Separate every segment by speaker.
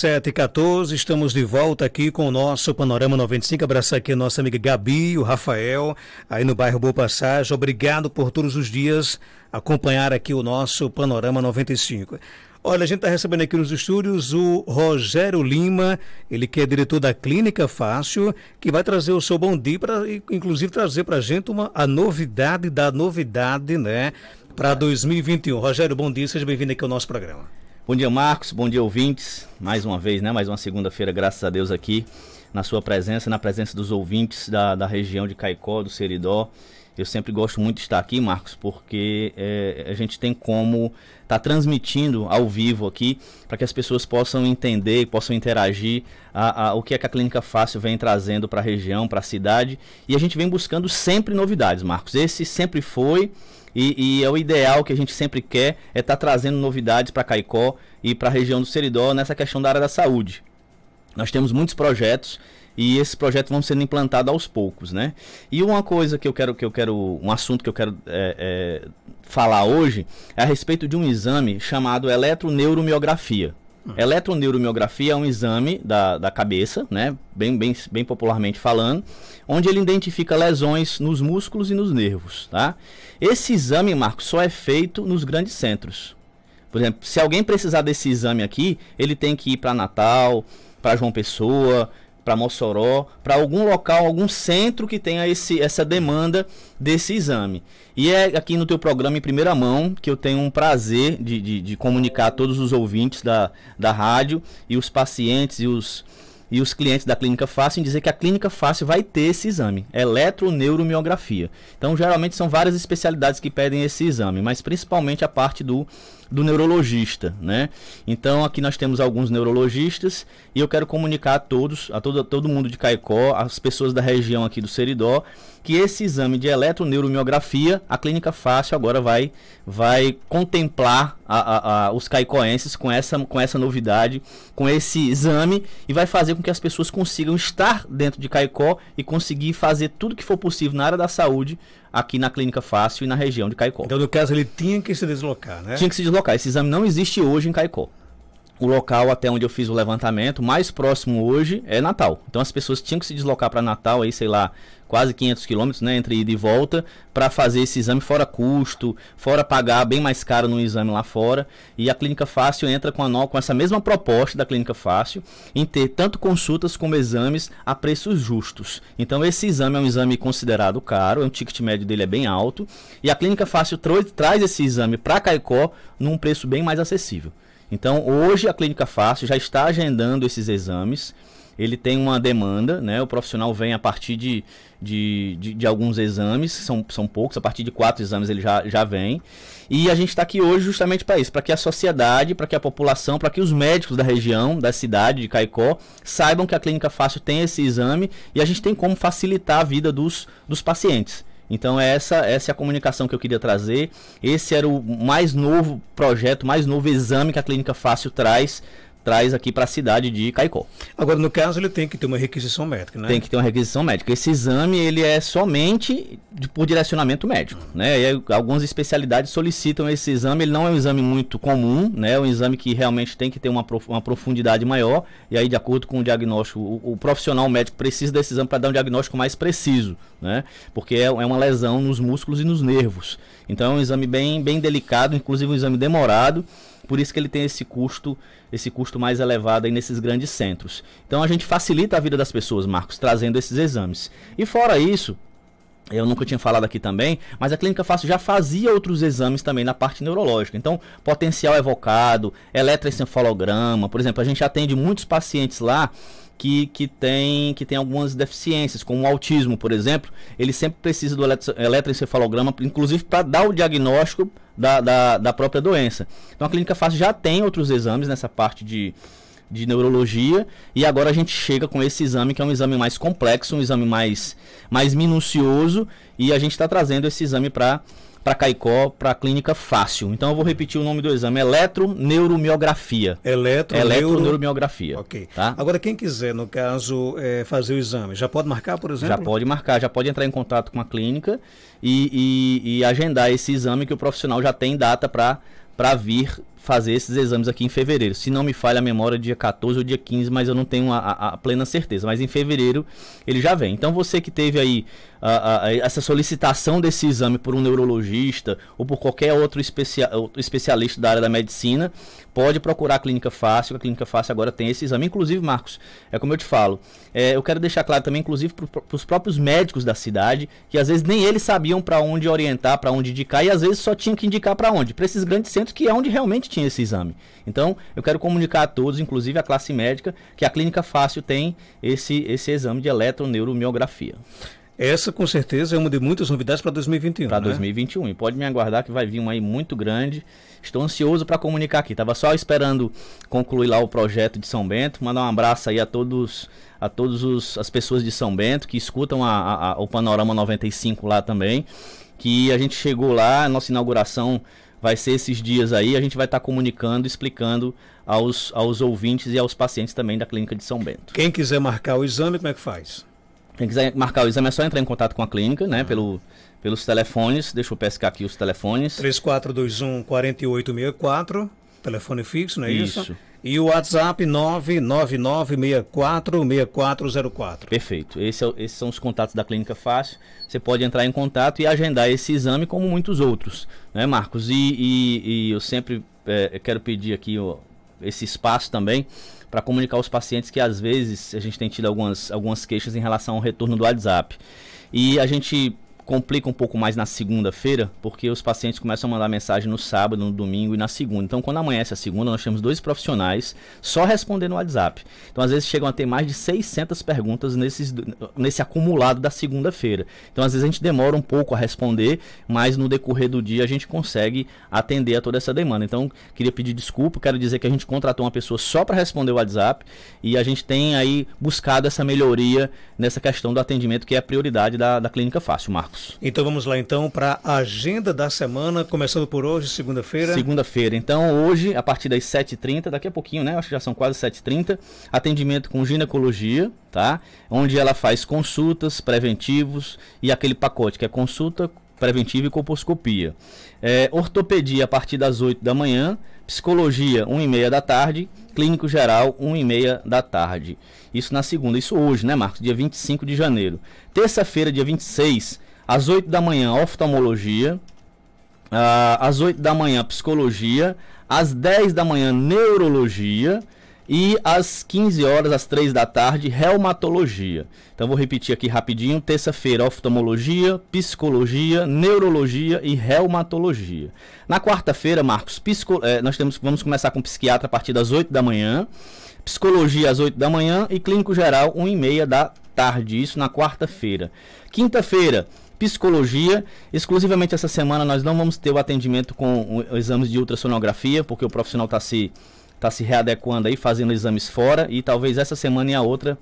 Speaker 1: 7 e 14 estamos de volta aqui com o nosso Panorama 95. Abraçar aqui a nossa amiga Gabi, o Rafael, aí no bairro Boa Passagem. Obrigado por todos os dias acompanhar aqui o nosso Panorama 95. Olha, a gente está recebendo aqui nos estúdios o Rogério Lima, ele que é diretor da Clínica Fácil, que vai trazer o seu bom dia para, inclusive, trazer para a gente uma, a novidade da novidade, né, para 2021. Rogério, bom dia, seja bem-vindo aqui ao nosso programa. Bom dia, Marcos. Bom dia, ouvintes. Mais
Speaker 2: uma vez, né? Mais uma segunda-feira, graças a Deus, aqui na sua presença, na presença dos ouvintes da, da região de Caicó, do Seridó. Eu sempre gosto muito de estar aqui, Marcos, porque é, a gente tem como estar tá transmitindo ao vivo aqui para que as pessoas possam entender, possam interagir a, a, o que, é que a Clínica Fácil vem trazendo para a região, para a cidade. E a gente vem buscando sempre novidades, Marcos. Esse sempre foi e, e, é o ideal que a gente sempre quer é estar tá trazendo novidades para Caicó e para a região do Seridó nessa questão da área da saúde. Nós temos muitos projetos e esses projetos vão sendo implantados aos poucos, né? E uma coisa que eu quero, que eu quero, um assunto que eu quero é, é, falar hoje é a respeito de um exame chamado eletroneuromiografia. Eletroneuromiografia é um exame da, da cabeça, né? Bem, bem, bem popularmente falando, onde ele identifica lesões nos músculos e nos nervos, tá? Esse exame, Marcos, só é feito nos grandes centros. Por exemplo, se alguém precisar desse exame aqui, ele tem que ir para Natal, para João Pessoa, para Mossoró, para algum local, algum centro que tenha esse, essa demanda desse exame. E é aqui no teu programa em primeira mão que eu tenho um prazer de, de, de comunicar a todos os ouvintes da, da rádio e os pacientes e os, e os clientes da Clínica Fácil em dizer que a Clínica Fácil vai ter esse exame, eletroneuromiografia. Então, geralmente são várias especialidades que pedem esse exame, mas principalmente a parte do do neurologista, né? Então aqui nós temos alguns neurologistas e eu quero comunicar a todos, a todo, a todo mundo de Caicó, as pessoas da região aqui do Seridó, que esse exame de eletroneuromiografia, a Clínica Fácil agora vai, vai contemplar a, a, a, os caicoenses com essa, com essa novidade, com esse exame e vai fazer com que as pessoas consigam estar dentro de Caicó e conseguir fazer tudo que for possível na área da saúde aqui na Clínica Fácil e na região de Caicó. Então, no caso, ele tinha que
Speaker 1: se deslocar, né? Tinha
Speaker 2: que se deslocar. Esse exame não existe hoje em Caicó o local até onde eu fiz o levantamento, mais próximo hoje é Natal. Então as pessoas tinham que se deslocar para Natal, aí sei lá, quase 500 quilômetros, né, entre ida e volta, para fazer esse exame fora custo, fora pagar bem mais caro no exame lá fora. E a Clínica Fácil entra com, a, com essa mesma proposta da Clínica Fácil em ter tanto consultas como exames a preços justos. Então esse exame é um exame considerado caro, é um ticket médio dele é bem alto, e a Clínica Fácil tra traz esse exame para Caicó num preço bem mais acessível. Então, hoje a Clínica Fácil já está agendando esses exames. Ele tem uma demanda, né? O profissional vem a partir de, de, de, de alguns exames, são, são poucos, a partir de quatro exames ele já, já vem. E a gente está aqui hoje justamente para isso, para que a sociedade, para que a população, para que os médicos da região, da cidade de Caicó, saibam que a Clínica Fácil tem esse exame e a gente tem como facilitar a vida dos, dos pacientes. Então é essa, essa é a comunicação que eu queria trazer. Esse era o mais novo projeto, mais novo exame que a Clínica Fácil traz traz aqui para a cidade de Caicó.
Speaker 1: Agora, no caso, ele tem que ter uma requisição médica, né? Tem que
Speaker 2: ter uma requisição médica. Esse exame, ele é somente de, por direcionamento médico, né? E algumas especialidades solicitam esse exame, ele não é um exame muito comum, né? É um exame que realmente tem que ter uma, prof... uma profundidade maior, e aí, de acordo com o diagnóstico, o, o profissional médico precisa desse exame para dar um diagnóstico mais preciso, né? Porque é, é uma lesão nos músculos e nos nervos. Então, é um exame bem, bem delicado, inclusive um exame demorado, por isso que ele tem esse custo, esse custo mais elevado aí nesses grandes centros. Então a gente facilita a vida das pessoas, Marcos, trazendo esses exames. E fora isso, eu nunca tinha falado aqui também, mas a clínica fácil já fazia outros exames também na parte neurológica. Então, potencial evocado, eletroencefalograma, por exemplo, a gente atende muitos pacientes lá que, que, tem, que tem algumas deficiências, como o autismo, por exemplo, ele sempre precisa do eletroencefalograma, inclusive para dar o diagnóstico da, da, da própria doença. Então, a clínica fácil já tem outros exames nessa parte de de neurologia e agora a gente chega com esse exame que é um exame mais complexo, um exame mais, mais minucioso e a gente está trazendo esse exame para para Caicó, para a clínica fácil. Então
Speaker 1: eu vou repetir o nome do exame: eletroneuromiografia. Eletro, Eletroneuromiografia. Ok. Tá? Agora, quem quiser, no caso, é, fazer o exame, já pode marcar, por exemplo? Já pode marcar, já
Speaker 2: pode entrar em contato com a clínica e, e, e agendar esse exame que o profissional já tem data para para vir fazer esses exames aqui em fevereiro. Se não me falha a memória, dia 14 ou dia 15, mas eu não tenho a, a, a plena certeza. Mas em fevereiro ele já vem. Então você que teve aí a, essa solicitação desse exame por um neurologista ou por qualquer outro especia, outro especialista da área da medicina, pode procurar a Clínica Fácil, a Clínica Fácil agora tem esse exame. Inclusive, Marcos, é como eu te falo, é, eu quero deixar claro também, inclusive, para os próprios médicos da cidade, que às vezes nem eles sabiam para onde orientar, para onde indicar, e às vezes só tinham que indicar para onde? Para esses grandes centros, que é onde realmente tinha esse exame. Então, eu quero comunicar a todos, inclusive a classe médica, que a Clínica Fácil tem esse, esse exame de eletroneuromiografia. Essa, com certeza, é uma de muitas novidades para 2021. Para né? 2021. E pode me aguardar que vai vir uma aí muito grande. Estou ansioso para comunicar aqui. Estava só esperando concluir lá o projeto de São Bento. Mandar um abraço aí a todos a todas as pessoas de São Bento que escutam a, a, a, o Panorama 95 lá também. Que a gente chegou lá, nossa inauguração vai ser esses dias aí. A gente vai estar tá comunicando, explicando aos, aos ouvintes e aos pacientes também da Clínica de São Bento.
Speaker 1: Quem quiser marcar o exame, como é que faz?
Speaker 2: Quem quiser marcar o exame é só entrar em contato com a clínica, né? Uhum. Pelo, pelos telefones. Deixa eu pescar aqui os telefones. 3421
Speaker 1: 4864, telefone fixo, não é isso? Isso. E o WhatsApp 999646404.
Speaker 2: Perfeito. Esse é, esses são os contatos da Clínica Fácil. Você pode entrar em contato e agendar esse exame como muitos outros, né, Marcos? E, e, e eu sempre é, quero pedir aqui ó, esse espaço também para comunicar aos pacientes que às vezes a gente tem tido algumas, algumas queixas em relação ao retorno do WhatsApp. E a gente complica um pouco mais na segunda-feira, porque os pacientes começam a mandar mensagem no sábado, no domingo e na segunda. Então, quando amanhece a segunda, nós temos dois profissionais só respondendo no WhatsApp. Então, às vezes chegam a ter mais de 600 perguntas nesses, nesse acumulado da segunda-feira. Então, às vezes a gente demora um pouco a responder, mas no decorrer do dia a gente consegue atender a toda essa demanda. Então, queria pedir desculpa, quero dizer que a gente contratou uma pessoa só para responder o WhatsApp e a gente tem aí buscado essa melhoria nessa questão do atendimento que é a prioridade da, da Clínica Fácil, Marcos. Então vamos lá então
Speaker 1: para a agenda
Speaker 2: da semana, começando por hoje, segunda-feira. Segunda-feira. Então hoje, a partir das 7h30, daqui a pouquinho, né? Acho que já são quase 7h30, atendimento com ginecologia, tá? Onde ela faz consultas, preventivos e aquele pacote que é consulta, preventiva e colposcopia. É, ortopedia a partir das 8 da manhã, psicologia 1 e meia da tarde, clínico geral 1 e meia da tarde. Isso na segunda, isso hoje, né, Marcos? Dia 25 de janeiro. Terça-feira, dia 26, às 8 da manhã, oftalmologia. Ah, às 8 da manhã, psicologia. Às 10 da manhã, neurologia. E às 15 horas, às 3 da tarde, reumatologia. Então vou repetir aqui rapidinho: terça-feira, oftalmologia, psicologia, neurologia e reumatologia. Na quarta-feira, Marcos, psico, eh, nós temos, vamos começar com psiquiatra a partir das 8 da manhã, psicologia às 8 da manhã e clínico geral 1 e meia da tarde. Isso na quarta-feira. Quinta-feira, psicologia. Exclusivamente essa semana nós não vamos ter o atendimento com exames de ultrassonografia, porque o profissional está se, tá se readequando aí, fazendo exames fora, e talvez essa semana e a outra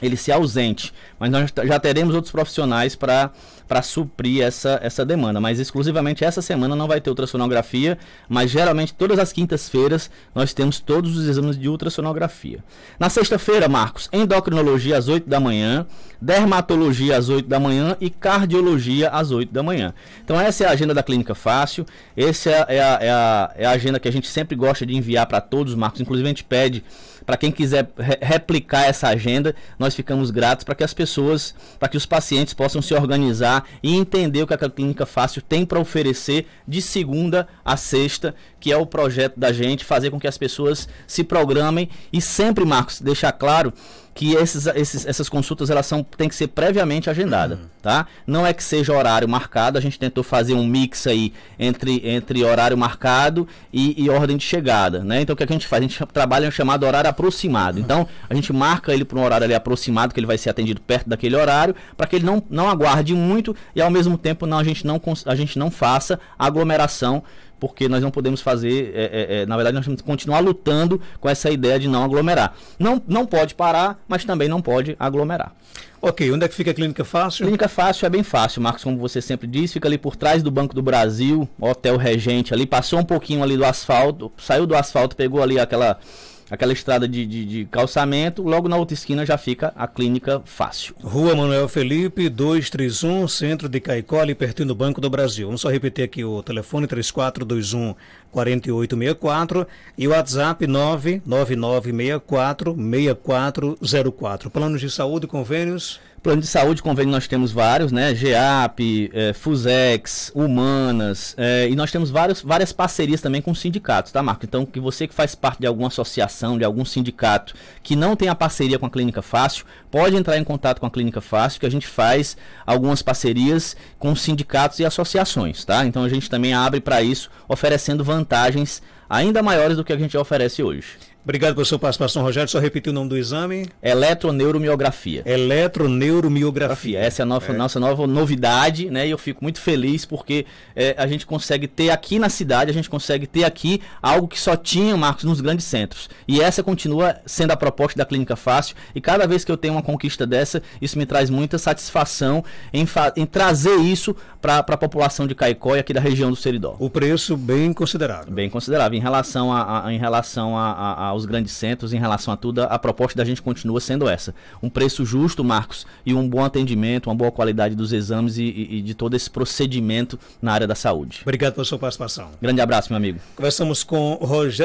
Speaker 2: ele se ausente. Mas nós já teremos outros profissionais para para suprir essa, essa demanda. Mas exclusivamente essa semana não vai ter ultrassonografia, mas geralmente todas as quintas-feiras nós temos todos os exames de ultrassonografia. Na sexta-feira, Marcos, endocrinologia às 8 da manhã, dermatologia às 8 da manhã e cardiologia às 8 da manhã. Então essa é a agenda da Clínica Fácil, essa é, é a, é a, é a agenda que a gente sempre gosta de enviar para todos, Marcos. Inclusive a gente pede para quem quiser re replicar essa agenda, nós ficamos gratos para que as pessoas, para que os pacientes possam se organizar e entender o que a Clínica Fácil tem para oferecer de segunda a sexta, que é o projeto da gente, fazer com que as pessoas se programem e sempre, Marcos, deixar claro que esses, esses, essas consultas elas são, têm que ser previamente agendadas, uhum. tá? Não é que seja horário marcado, a gente tentou fazer um mix aí entre, entre horário marcado e, e ordem de chegada, né? Então o que, é que a gente faz? A gente trabalha no chamado horário aproximado. Uhum. Então a gente marca ele para um horário ali aproximado, que ele vai ser atendido perto daquele horário, para que ele não, não aguarde muito e ao mesmo tempo não, a, gente não, a gente não faça aglomeração porque nós não podemos fazer, é, é, é, na verdade, nós temos que continuar lutando com essa ideia de não aglomerar. Não, não pode parar, mas também não pode aglomerar. Ok, onde é que fica a Clínica Fácil? Clínica Fácil é bem fácil, Marcos, como você sempre diz, fica ali por trás do Banco do Brasil, Hotel Regente ali, passou um pouquinho ali do asfalto, saiu do asfalto, pegou ali aquela aquela estrada de, de, de, calçamento, logo na outra esquina já fica a clínica fácil.
Speaker 1: Rua Manuel Felipe, 231, centro de Caicó, ali pertinho do Banco do Brasil. Vamos só repetir aqui o telefone 3421 4864 e o WhatsApp 99964 6404. Planos de saúde, convênios? Plano de saúde, convênio, nós temos vários,
Speaker 2: né? GEAP, é, FUSEX, Humanas, é, e nós temos vários, várias parcerias também com sindicatos, tá, Marco? Então, que você que faz parte de alguma associação, de algum sindicato que não tem a parceria com a Clínica Fácil, pode entrar em contato com a Clínica Fácil, que a gente faz algumas parcerias com sindicatos e associações, tá? Então, a gente também abre para isso, oferecendo vantagens ainda maiores do que a gente oferece hoje. Obrigado pela sua participação, Rogério. Só repetir o nome do exame. Eletroneuromiografia. Eletroneuromiografia. Essa é a nossa, é. nossa nova novidade, né? E eu fico muito feliz porque é, a gente consegue ter aqui na cidade, a gente consegue ter aqui algo que só tinha, Marcos, nos grandes centros. E essa continua sendo a proposta da Clínica Fácil. E cada vez que eu tenho uma conquista dessa, isso me traz muita satisfação em, em trazer isso para a população de Caicó e aqui da região do Seridó. O preço bem considerável. Bem considerável. Em relação a, a em relação a, a aos grandes centros em relação a tudo, a proposta da gente continua sendo essa. Um preço justo, Marcos, e um bom atendimento, uma boa qualidade dos exames e, e, de todo esse procedimento na área da saúde.
Speaker 1: Obrigado pela sua participação.
Speaker 2: Grande abraço, meu amigo.
Speaker 1: Conversamos com Rogério.